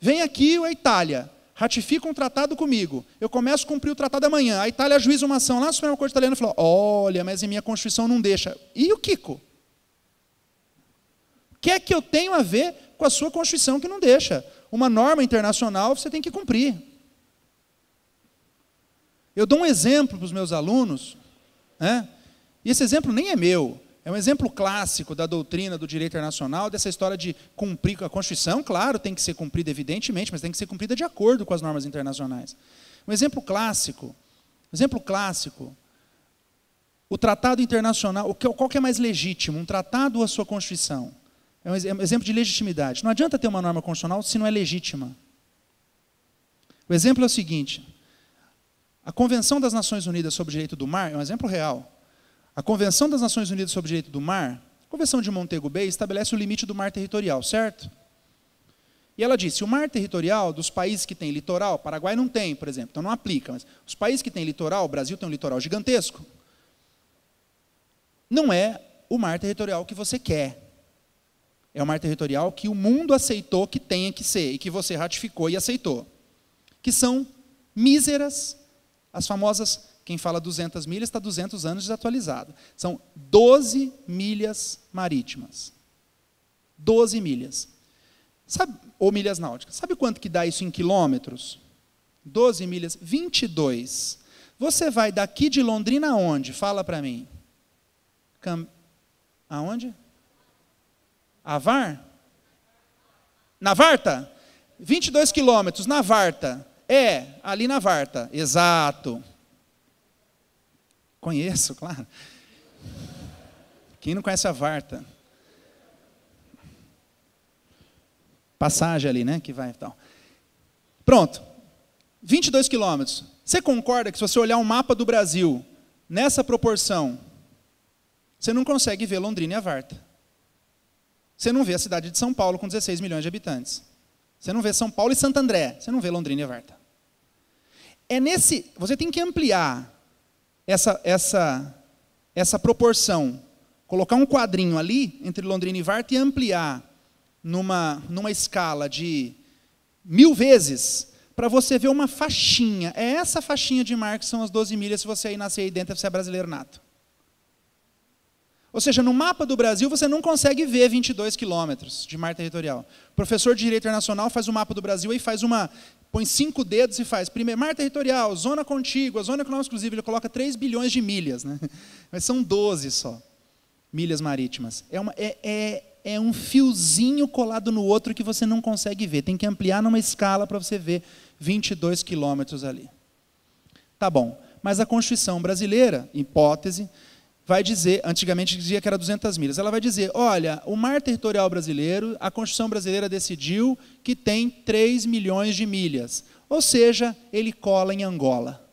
Vem aqui a Itália ratifica um tratado comigo, eu começo a cumprir o tratado amanhã, a Itália ajuiza uma ação lá no Supremo Corte Italiano e fala: olha, mas em minha Constituição não deixa. E o Kiko? O que é que eu tenho a ver com a sua Constituição que não deixa? Uma norma internacional você tem que cumprir. Eu dou um exemplo para os meus alunos, né? e esse exemplo nem é meu, é um exemplo clássico da doutrina do direito internacional, dessa história de cumprir com a Constituição, claro, tem que ser cumprida, evidentemente, mas tem que ser cumprida de acordo com as normas internacionais. Um exemplo clássico, um exemplo clássico, o tratado internacional, é, qual que é mais legítimo, um tratado ou a sua Constituição? É, é um exemplo de legitimidade. Não adianta ter uma norma constitucional se não é legítima. O exemplo é o seguinte: a Convenção das Nações Unidas sobre o Direito do Mar é um exemplo real. A Convenção das Nações Unidas sobre o Direito do Mar, a Convenção de Montego Bay, estabelece o limite do mar territorial, certo? E ela disse: o mar territorial dos países que têm litoral, Paraguai não tem, por exemplo, então não aplica, mas os países que têm litoral, o Brasil tem um litoral gigantesco, não é o mar territorial que você quer. É o mar territorial que o mundo aceitou que tenha que ser e que você ratificou e aceitou. Que são míseras as famosas quem fala 200 milhas está 200 anos desatualizado. São 12 milhas marítimas. 12 milhas. Sabe, ou milhas náuticas. Sabe quanto que dá isso em quilômetros? 12 milhas, 22. Você vai daqui de Londrina aonde? Fala para mim. Cam... Aonde? Avar? Navarta? 22 quilômetros, Navarta. É, ali na Varta. Exato. Exato. Conheço, claro. Quem não conhece a Varta? Passagem ali, né? Que vai e então. tal. Pronto. 22 quilômetros. Você concorda que se você olhar um mapa do Brasil nessa proporção, você não consegue ver Londrina e a Varta. Você não vê a cidade de São Paulo com 16 milhões de habitantes. Você não vê São Paulo e Santo André. Você não vê Londrina e a Varta. É nesse. Você tem que ampliar essa, essa, essa proporção, colocar um quadrinho ali entre Londrina e Varta e ampliar numa, numa escala de mil vezes, para você ver uma faixinha. É essa faixinha de mar que são as 12 milhas, se você aí nascer aí dentro, você é brasileiro nato. Ou seja, no mapa do Brasil você não consegue ver 22 quilômetros de mar territorial. O professor de Direito Internacional faz o mapa do Brasil e faz uma põe cinco dedos e faz primeiro mar territorial, zona contígua, zona econômica exclusiva, ele coloca 3 bilhões de milhas, né? mas são 12 só, milhas marítimas. É, uma, é, é, é um fiozinho colado no outro que você não consegue ver, tem que ampliar numa escala para você ver 22 quilômetros ali. Tá bom, mas a Constituição brasileira, hipótese, vai dizer, antigamente dizia que era 200 milhas, ela vai dizer, olha, o mar territorial brasileiro, a Constituição brasileira decidiu que tem 3 milhões de milhas, ou seja, ele cola em Angola.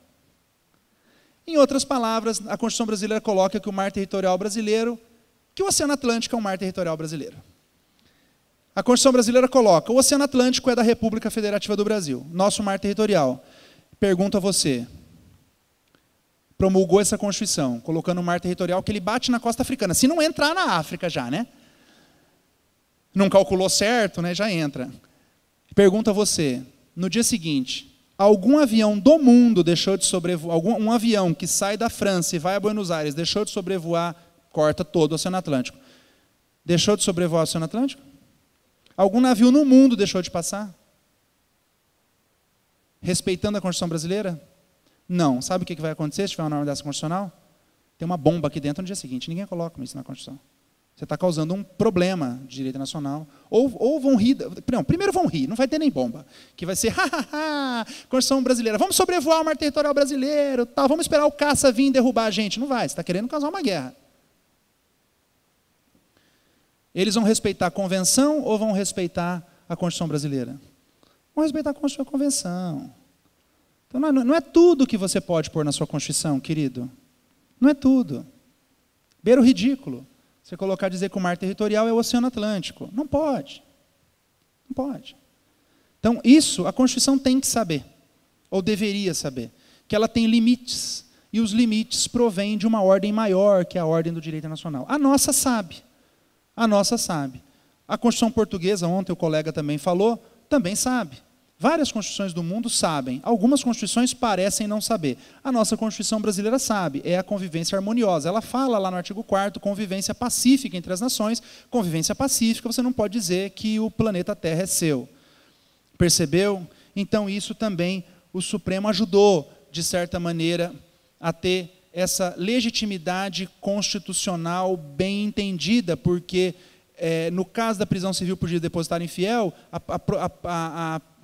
Em outras palavras, a Constituição brasileira coloca que o mar territorial brasileiro, que o Oceano Atlântico é um mar territorial brasileiro. A Constituição brasileira coloca, o Oceano Atlântico é da República Federativa do Brasil, nosso mar territorial. Pergunto a você, promulgou essa Constituição, colocando um mar territorial que ele bate na costa africana. Se não entrar na África já, né? Não calculou certo, né? Já entra. Pergunta a você, no dia seguinte, algum avião do mundo deixou de sobrevoar, algum, um avião que sai da França e vai a Buenos Aires deixou de sobrevoar, corta todo o Oceano Atlântico. Deixou de sobrevoar o Oceano Atlântico? Algum navio no mundo deixou de passar? Respeitando a Constituição brasileira? Não. Sabe o que vai acontecer se tiver uma norma dessa constitucional? Tem uma bomba aqui dentro no dia seguinte. Ninguém coloca isso na Constituição. Você está causando um problema de direito nacional. Ou, ou vão rir. Não, primeiro vão rir, não vai ter nem bomba. Que vai ser, ha, ha ha, Constituição brasileira, vamos sobrevoar o mar territorial brasileiro, tal, vamos esperar o caça vir derrubar a gente. Não vai, você está querendo causar uma guerra. Eles vão respeitar a Convenção ou vão respeitar a Constituição brasileira? Vão respeitar a Convenção. Então é, não é tudo que você pode pôr na sua Constituição, querido. Não é tudo. Beira o ridículo. Você colocar dizer que o mar territorial é o Oceano Atlântico. Não pode. Não pode. Então, isso a Constituição tem que saber, ou deveria saber, que ela tem limites, e os limites provêm de uma ordem maior que a ordem do direito nacional. A nossa sabe. A nossa sabe. A Constituição portuguesa, ontem o colega também falou, também sabe. Várias constituições do mundo sabem, algumas constituições parecem não saber. A nossa Constituição brasileira sabe, é a convivência harmoniosa. Ela fala lá no artigo 4 convivência pacífica entre as nações. Convivência pacífica, você não pode dizer que o planeta Terra é seu. Percebeu? Então isso também o Supremo ajudou, de certa maneira, a ter essa legitimidade constitucional bem entendida, porque é, no caso da prisão civil por depositário infiel, a, a,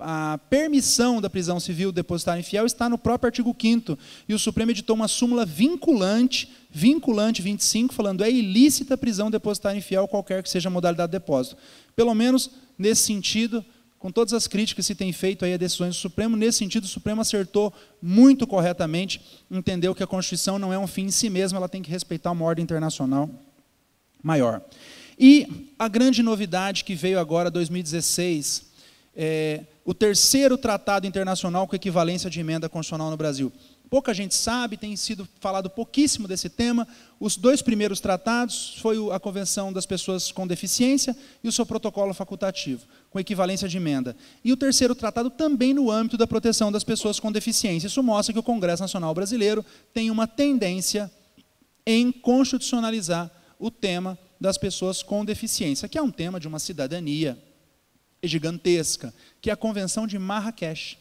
a, a, permissão da prisão civil depositário infiel está no próprio artigo 5 E o Supremo editou uma súmula vinculante, vinculante 25, falando é ilícita a prisão depositária infiel, qualquer que seja a modalidade de depósito. Pelo menos nesse sentido, com todas as críticas que se tem feito aí a decisões do Supremo, nesse sentido, o Supremo acertou muito corretamente, entendeu que a Constituição não é um fim em si mesma, ela tem que respeitar uma ordem internacional maior. E a grande novidade que veio agora, 2016, é o terceiro tratado internacional com equivalência de emenda constitucional no Brasil. Pouca gente sabe, tem sido falado pouquíssimo desse tema. Os dois primeiros tratados foi a Convenção das Pessoas com Deficiência e o seu protocolo facultativo, com equivalência de emenda. E o terceiro tratado também no âmbito da proteção das pessoas com deficiência. Isso mostra que o Congresso Nacional Brasileiro tem uma tendência em constitucionalizar o tema das pessoas com deficiência, que é um tema de uma cidadania gigantesca, que é a Convenção de Marrakech,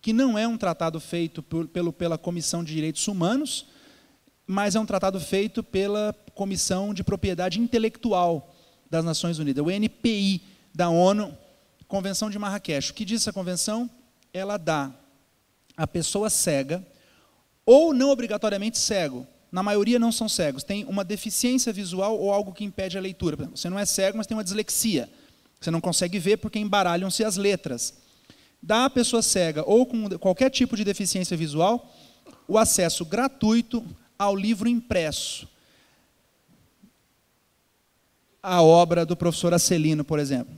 que não é um tratado feito por, pelo, pela Comissão de Direitos Humanos, mas é um tratado feito pela Comissão de Propriedade Intelectual das Nações Unidas, o NPI da ONU, Convenção de Marrakech. O que diz essa convenção? Ela dá à pessoa cega, ou não obrigatoriamente cego, na maioria não são cegos, tem uma deficiência visual ou algo que impede a leitura. Exemplo, você não é cego, mas tem uma dislexia. Você não consegue ver porque embaralham-se as letras. Dá à pessoa cega ou com qualquer tipo de deficiência visual o acesso gratuito ao livro impresso. A obra do professor Acelino, por exemplo.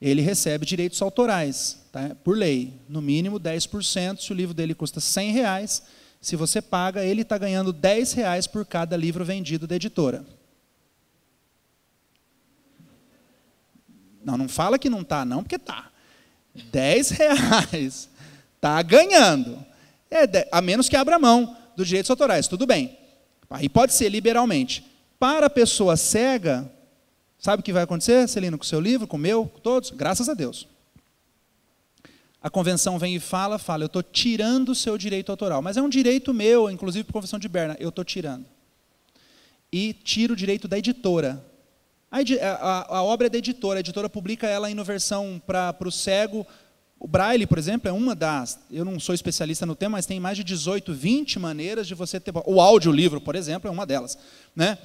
Ele recebe direitos autorais, tá? por lei, no mínimo 10%. Se o livro dele custa 100 reais, se você paga, ele está ganhando 10 reais por cada livro vendido da editora. Não, não fala que não está, não, porque está. 10 reais. Está ganhando. É, a menos que abra mão dos direitos autorais, tudo bem. Aí pode ser liberalmente. Para a pessoa cega, sabe o que vai acontecer, Celino, com o seu livro, com o meu, com todos? Graças a Deus. A convenção vem e fala, fala, eu estou tirando o seu direito autoral. Mas é um direito meu, inclusive a convenção de Berna, eu estou tirando. E tiro o direito da editora. A, a, a, obra é da editora, a editora publica ela em versão para o cego. O Braille, por exemplo, é uma das. Eu não sou especialista no tema, mas tem mais de 18, 20 maneiras de você ter. O audiolivro, por exemplo, é uma delas. Né?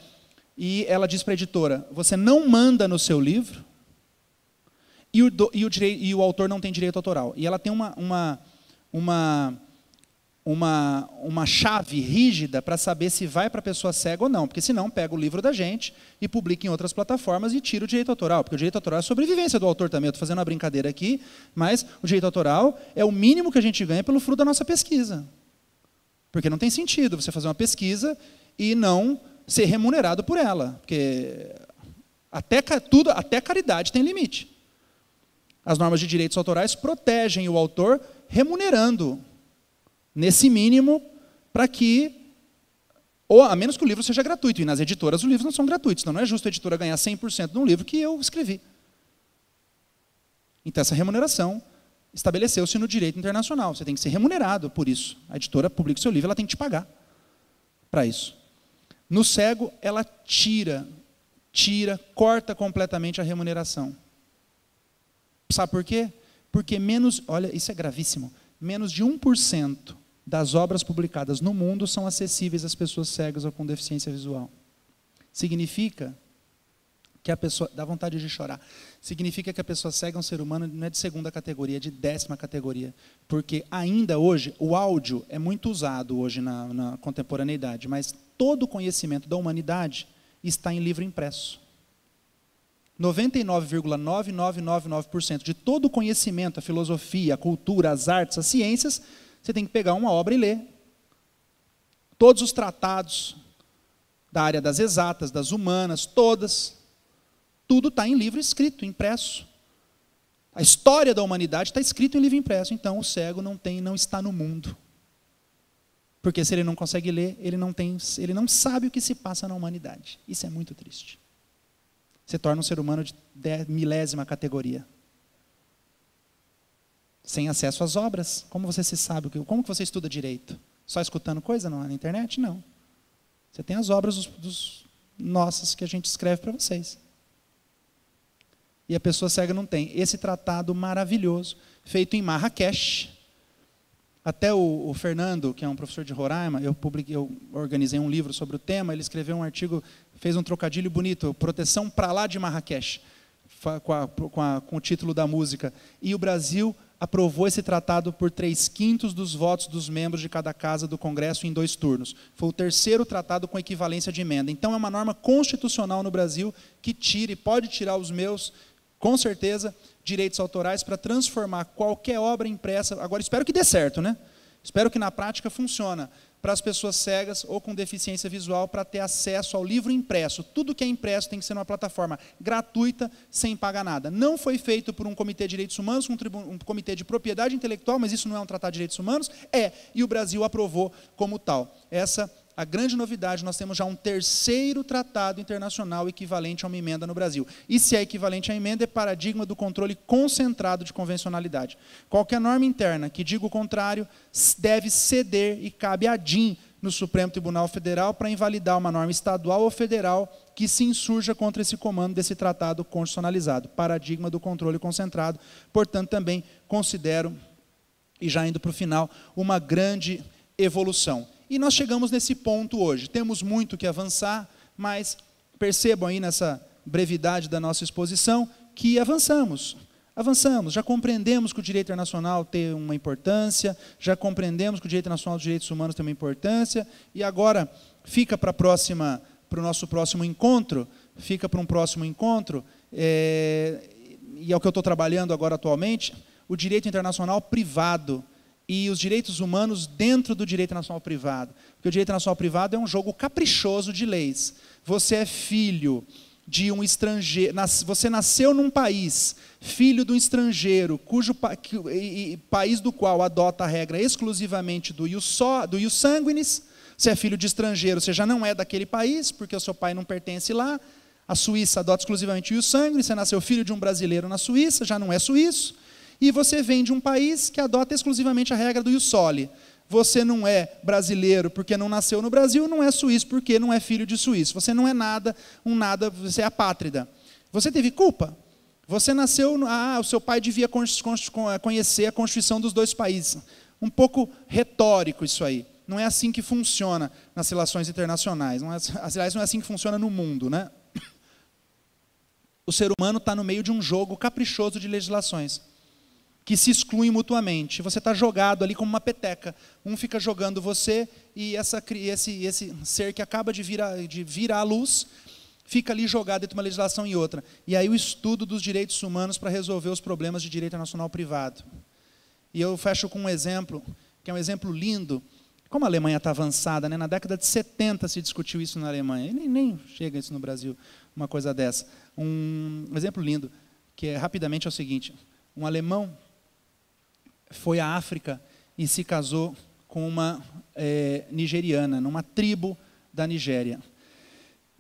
E ela diz para a editora: você não manda no seu livro, e o, e o, e o autor não tem direito autoral. E ela tem uma, uma, uma, uma, uma chave rígida para saber se vai para a pessoa cega ou não, porque senão pega o livro da gente e publica em outras plataformas e tira o direito autoral, porque o direito autoral é a sobrevivência do autor também. estou fazendo uma brincadeira aqui, mas o direito autoral é o mínimo que a gente ganha pelo fruto da nossa pesquisa. Porque não tem sentido você fazer uma pesquisa e não ser remunerado por ela, porque até, tudo, até caridade tem limite. As normas de direitos autorais protegem o autor remunerando, nesse mínimo, para que. Ou a menos que o livro seja gratuito, e nas editoras os livros não são gratuitos, então não é justo a editora ganhar 100% de um livro que eu escrevi. Então essa remuneração estabeleceu-se no direito internacional, você tem que ser remunerado por isso. A editora publica o seu livro, ela tem que te pagar para isso. No cego, ela tira, tira, corta completamente a remuneração. Sabe por quê? Porque menos, olha, isso é gravíssimo, menos de 1% das obras publicadas no mundo são acessíveis às pessoas cegas ou com deficiência visual. Significa que a pessoa, dá vontade de chorar, significa que a pessoa cega é um ser humano, não é de segunda categoria, é de décima categoria. Porque ainda hoje, o áudio é muito usado hoje na, na contemporaneidade, mas todo o conhecimento da humanidade está em livro impresso. 99,9999% de todo o conhecimento, a filosofia, a cultura, as artes, as ciências, você tem que pegar uma obra e ler. Todos os tratados da área das exatas, das humanas, todas, tudo está em livro escrito, impresso. A história da humanidade está escrita em livro impresso, então o cego não tem, não está no mundo. Porque se ele não consegue ler, ele não tem, ele não sabe o que se passa na humanidade. Isso é muito triste. Você torna um ser humano de milésima categoria. Sem acesso às obras. Como você se sabe? Como que você estuda direito? Só escutando coisa não, é na internet? Não. Você tem as obras dos, dos nossas que a gente escreve para vocês. E a pessoa cega não tem. Esse tratado maravilhoso, feito em Marrakech. Até o, o Fernando, que é um professor de Roraima, eu, publiquei, eu organizei um livro sobre o tema, ele escreveu um artigo fez um trocadilho bonito, proteção para lá de Marrakech, com, a, com, a, com o título da música. E o Brasil aprovou esse tratado por três quintos dos votos dos membros de cada casa do Congresso em dois turnos. Foi o terceiro tratado com equivalência de emenda. Então, é uma norma constitucional no Brasil que tira e pode tirar os meus, com certeza, direitos autorais para transformar qualquer obra impressa. Agora, espero que dê certo, né? Espero que na prática funcione para as pessoas cegas ou com deficiência visual para ter acesso ao livro impresso. Tudo que é impresso tem que ser numa plataforma gratuita, sem pagar nada. Não foi feito por um comitê de direitos humanos, um, um, comitê de propriedade intelectual, mas isso não é um tratado de direitos humanos? É, e o Brasil aprovou como tal. Essa a grande novidade, nós temos já um terceiro tratado internacional equivalente a uma emenda no Brasil. E se é equivalente à emenda, é paradigma do controle concentrado de convencionalidade. Qualquer norma interna que diga o contrário deve ceder e cabe a DIN no Supremo Tribunal Federal para invalidar uma norma estadual ou federal que se insurja contra esse comando desse tratado constitucionalizado. Paradigma do controle concentrado. Portanto, também considero, e já indo para o final, uma grande evolução. E nós chegamos nesse ponto hoje. Temos muito que avançar, mas percebam aí nessa brevidade da nossa exposição que avançamos. Avançamos, já compreendemos que o direito internacional tem uma importância, já compreendemos que o direito internacional dos direitos humanos tem uma importância, e agora fica para próxima, para o nosso próximo encontro, fica para um próximo encontro, é, e é o que eu estou trabalhando agora atualmente, o direito internacional privado, e os direitos humanos dentro do direito nacional privado. Porque o direito nacional privado é um jogo caprichoso de leis. Você é filho de um estrangeiro, você nasceu num país, filho de um estrangeiro, cujo pa, que, e, e, país do qual adota a regra exclusivamente do ius, so, do ius sanguinis, você é filho de estrangeiro, você já não é daquele país, porque o seu pai não pertence lá, a Suíça adota exclusivamente o ius sanguinis, você nasceu filho de um brasileiro na Suíça, já não é suíço, e você vem de um país que adota exclusivamente a regra do Jussoli. Você não é brasileiro porque não nasceu no Brasil, não é suíço porque não é filho de suíço. Você não é nada, um nada, você é apátrida. Você teve culpa? Você nasceu, ah, o seu pai devia conhecer a constituição dos dois países. Um pouco retórico isso aí. Não é assim que funciona nas relações internacionais. Não é, aliás, não é assim que funciona no mundo, né? O ser humano está no meio de um jogo caprichoso de legislações que se excluem mutuamente. Você está jogado ali como uma peteca. Um fica jogando você e essa, esse, esse ser que acaba de vir, a, de vir à luz fica ali jogado entre uma legislação e outra. E aí o estudo dos direitos humanos para resolver os problemas de direito nacional privado. E eu fecho com um exemplo, que é um exemplo lindo. Como a Alemanha está avançada, né? na década de 70 se discutiu isso na Alemanha. E nem, nem chega isso no Brasil, uma coisa dessa. Um exemplo lindo, que é rapidamente é o seguinte: um alemão foi à África e se casou com uma é, nigeriana, numa tribo da Nigéria.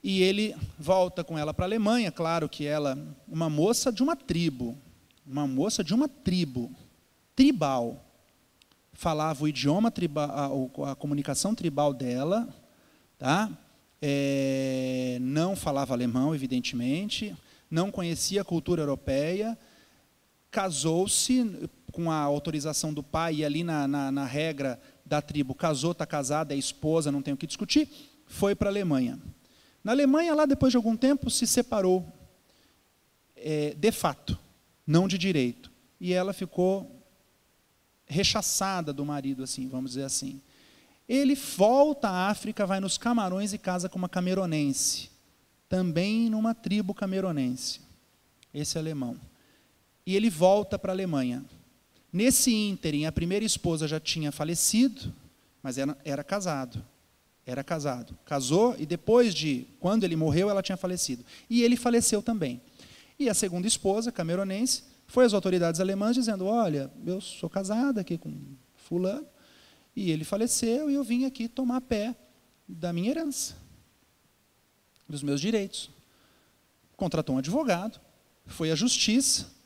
E ele volta com ela para a Alemanha, claro que ela, uma moça de uma tribo, uma moça de uma tribo, tribal, falava o idioma tribal, a, a comunicação tribal dela, tá? É, não falava alemão, evidentemente, não conhecia a cultura europeia, casou-se com a autorização do pai, e ali na, na, na regra da tribo, casou, está casada, é esposa, não tem o que discutir, foi para a Alemanha. Na Alemanha, lá depois de algum tempo, se separou, é, de fato, não de direito. E ela ficou rechaçada do marido, assim, vamos dizer assim. Ele volta à África, vai nos Camarões e casa com uma cameronense, também numa tribo cameronense, esse é alemão e ele volta para a Alemanha. Nesse ínterim, a primeira esposa já tinha falecido, mas era, era casado. Era casado. Casou e depois de quando ele morreu, ela tinha falecido. E ele faleceu também. E a segunda esposa, cameronense, foi às autoridades alemãs dizendo: Olha, eu sou casada aqui com Fulano, e ele faleceu, e eu vim aqui tomar pé da minha herança, dos meus direitos. Contratou um advogado, foi à justiça,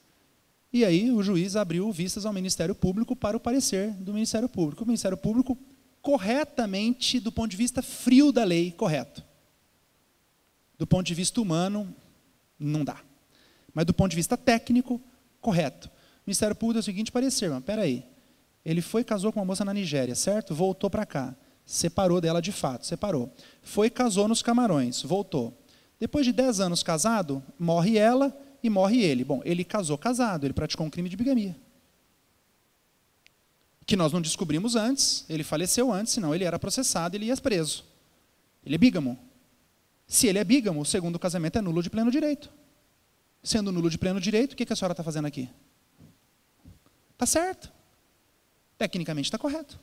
e aí o juiz abriu vistas ao Ministério Público para o parecer do Ministério Público. O Ministério Público, corretamente, do ponto de vista frio da lei, correto. Do ponto de vista humano, não dá. Mas do ponto de vista técnico, correto. O Ministério Público deu o seguinte parecer, mas peraí. Ele foi casou com uma moça na Nigéria, certo? Voltou para cá. Separou dela de fato, separou. Foi casou nos Camarões, voltou. Depois de 10 anos casado, morre ela, e morre ele. Bom, ele casou casado, ele praticou um crime de bigamia. Que nós não descobrimos antes, ele faleceu antes, senão ele era processado e ele ia preso. Ele é bígamo. Se ele é bígamo, o segundo casamento é nulo de pleno direito. Sendo nulo de pleno direito, o que a senhora está fazendo aqui? Está certo. Tecnicamente está correto.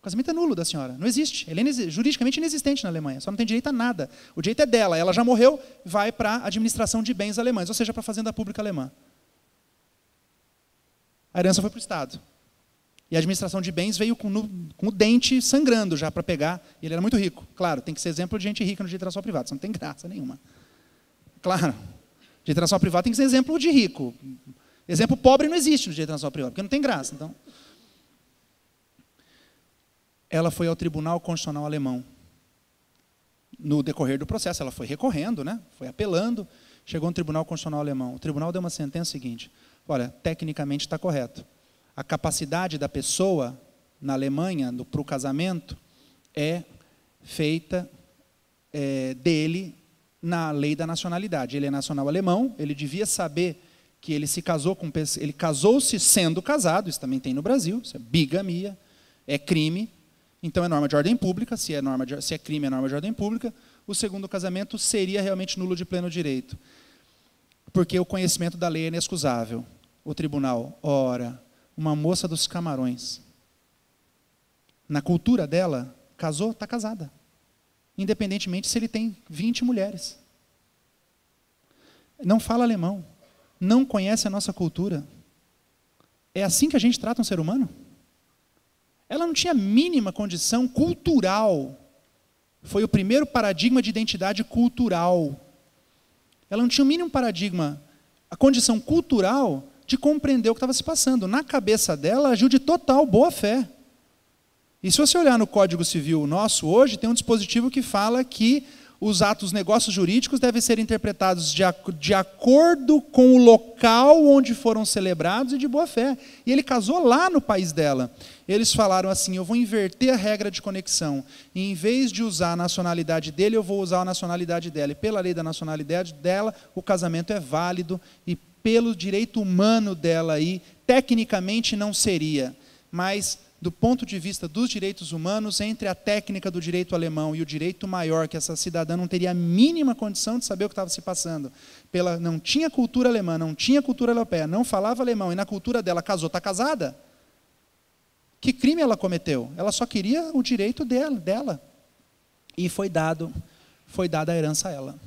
O casamento é nulo da senhora, não existe. Ele é juridicamente inexistente na Alemanha, só não tem direito a nada. O direito é dela, ela já morreu, vai para a administração de bens alemães, ou seja, para a fazenda pública alemã. A herança foi para o Estado. E a administração de bens veio com, no, com o dente sangrando já para pegar. E ele era muito rico. Claro, tem que ser exemplo de gente rica no direito internacional privado, isso não tem graça nenhuma. Claro, direito internacional privado tem que ser exemplo de rico. Exemplo pobre não existe no direito internacional privado, porque não tem graça. Então ela foi ao Tribunal Constitucional Alemão. No decorrer do processo, ela foi recorrendo, né? foi apelando, chegou no Tribunal Constitucional Alemão. O tribunal deu uma sentença seguinte: olha, tecnicamente está correto. A capacidade da pessoa na Alemanha para o casamento é feita é, dele na lei da nacionalidade. Ele é nacional alemão, ele devia saber que ele se casou com ele casou-se sendo casado, isso também tem no Brasil, isso é bigamia, é crime, então é norma de ordem pública, se é, norma de, se é crime é norma de ordem pública, o segundo casamento seria realmente nulo de pleno direito. Porque o conhecimento da lei é inexcusável. O tribunal, ora, uma moça dos camarões. Na cultura dela, casou, está casada. Independentemente se ele tem 20 mulheres. Não fala alemão. Não conhece a nossa cultura. É assim que a gente trata um ser humano? Ela não tinha a mínima condição cultural. Foi o primeiro paradigma de identidade cultural. Ela não tinha o mínimo paradigma, a condição cultural de compreender o que estava se passando. Na cabeça dela agiu de total boa fé. E se você olhar no Código Civil nosso hoje, tem um dispositivo que fala que os atos negócios jurídicos devem ser interpretados de, de acordo com o local onde foram celebrados e de boa fé. E ele casou lá no país dela. Eles falaram assim: eu vou inverter a regra de conexão. E em vez de usar a nacionalidade dele, eu vou usar a nacionalidade dela. E pela lei da nacionalidade dela, o casamento é válido e pelo direito humano dela aí, tecnicamente não seria. Mas do ponto de vista dos direitos humanos entre a técnica do direito alemão e o direito maior, que essa cidadã não teria a mínima condição de saber o que estava se passando. Pela, não tinha cultura alemã, não tinha cultura europeia, não falava alemão, e na cultura dela casou, está casada. Que crime ela cometeu? Ela só queria o direito dela. dela. E foi dado, foi dada a herança a ela.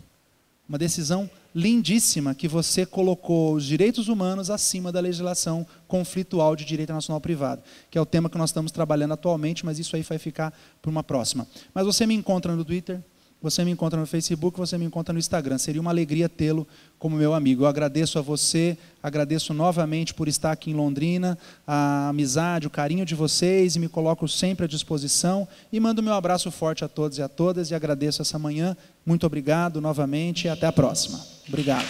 Uma decisão lindíssima que você colocou os direitos humanos acima da legislação conflitual de direito nacional privado, que é o tema que nós estamos trabalhando atualmente, mas isso aí vai ficar para uma próxima. Mas você me encontra no Twitter, você me encontra no Facebook, você me encontra no Instagram. Seria uma alegria tê-lo como meu amigo. Eu agradeço a você, agradeço novamente por estar aqui em Londrina, a amizade, o carinho de vocês e me coloco sempre à disposição. E mando meu abraço forte a todos e a todas e agradeço essa manhã. Muito obrigado novamente e até a próxima. Obrigado.